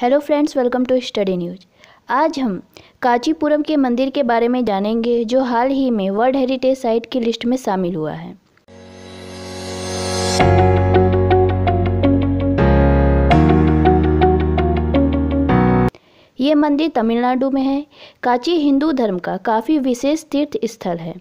hello friends welcome to study news आज हम काचीपुरम के मंदिर के बारे में जानेंगे जो हाल ही में वर्ल्ड हेरिटेज साइट की लिस्ट में शामिल हुआ है ये मंदिर तमिलनाडु में है काची हिंदू धर्म का काफ़ी विशेष तीर्थ स्थल है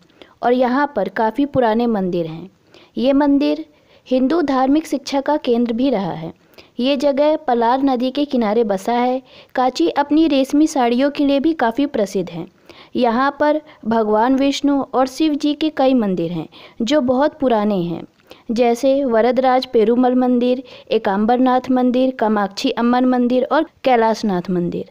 और यहाँ पर काफ़ी पुराने मंदिर हैं ये मंदिर हिंदू धार्मिक शिक्षा का केंद्र भी रहा है ये जगह पलार नदी के किनारे बसा है कांची अपनी रेशमी साड़ियों के लिए भी काफ़ी प्रसिद्ध है यहाँ पर भगवान विष्णु और शिव जी के कई मंदिर हैं जो बहुत पुराने हैं जैसे वरदराज पेरूमल मंदिर एकाम्बरनाथ मंदिर कामाक्षी अम्मन मंदिर और कैलाशनाथ मंदिर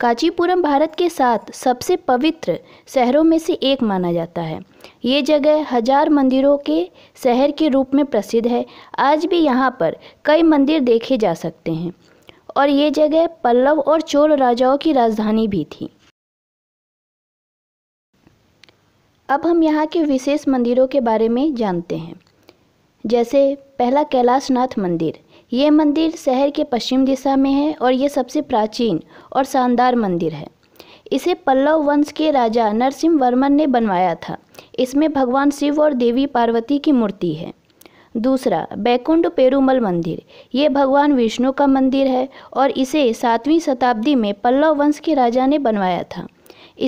कांचीपुरम भारत के साथ सबसे पवित्र शहरों में से एक माना जाता है ये जगह हजार मंदिरों के शहर के रूप में प्रसिद्ध है आज भी यहाँ पर कई मंदिर देखे जा सकते हैं और ये जगह पल्लव और चोल राजाओं की राजधानी भी थी अब हम यहाँ के विशेष मंदिरों के बारे में जानते हैं जैसे पहला कैलाशनाथ मंदिर ये मंदिर शहर के पश्चिम दिशा में है और ये सबसे प्राचीन और शानदार मंदिर है इसे पल्लव वंश के राजा नरसिंह वर्मन ने बनवाया था इसमें भगवान शिव और देवी पार्वती की मूर्ति है दूसरा बैकुंड पेरूमल मंदिर ये भगवान विष्णु का मंदिर है और इसे सातवीं शताब्दी में पल्लव वंश के राजा ने बनवाया था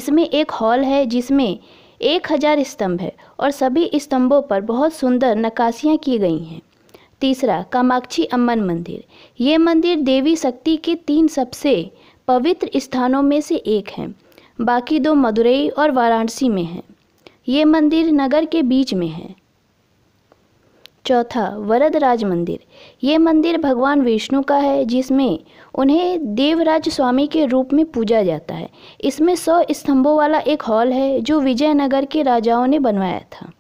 इसमें एक हॉल है जिसमें एक हजार स्तंभ है और सभी स्तंभों पर बहुत सुंदर नक्काशियाँ की गई हैं तीसरा कामाक्षी अम्मन मंदिर ये मंदिर देवी शक्ति के तीन सबसे पवित्र स्थानों में से एक है बाकी दो मदुरई और वाराणसी में हैं ये मंदिर नगर के बीच में है चौथा वरदराज मंदिर ये मंदिर भगवान विष्णु का है जिसमें उन्हें देवराज स्वामी के रूप में पूजा जाता है इसमें सौ स्तंभों वाला एक हॉल है जो विजयनगर के राजाओं ने बनवाया था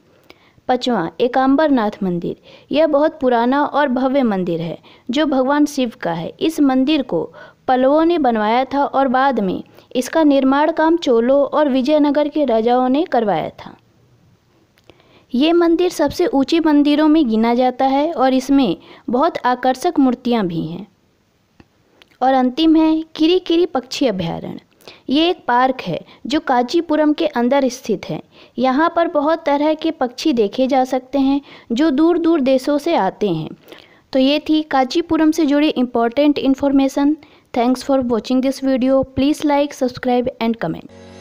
पचवा एकाम्बरनाथ मंदिर यह बहुत पुराना और भव्य मंदिर है जो भगवान शिव का है इस मंदिर को पलवों ने बनवाया था और बाद में इसका निर्माण काम चोलों और विजयनगर के राजाओं ने करवाया था ये मंदिर सबसे ऊंचे मंदिरों में गिना जाता है और इसमें बहुत आकर्षक मूर्तियाँ भी हैं और अंतिम है किरी किरी पक्षी अभ्यारण्य ये एक पार्क है जो कांचीपुरम के अंदर स्थित है यहाँ पर बहुत तरह के पक्षी देखे जा सकते हैं जो दूर दूर देशों से आते हैं तो ये थी कांचीपुरम से जुड़ी important information thanks for watching this video please like subscribe and comment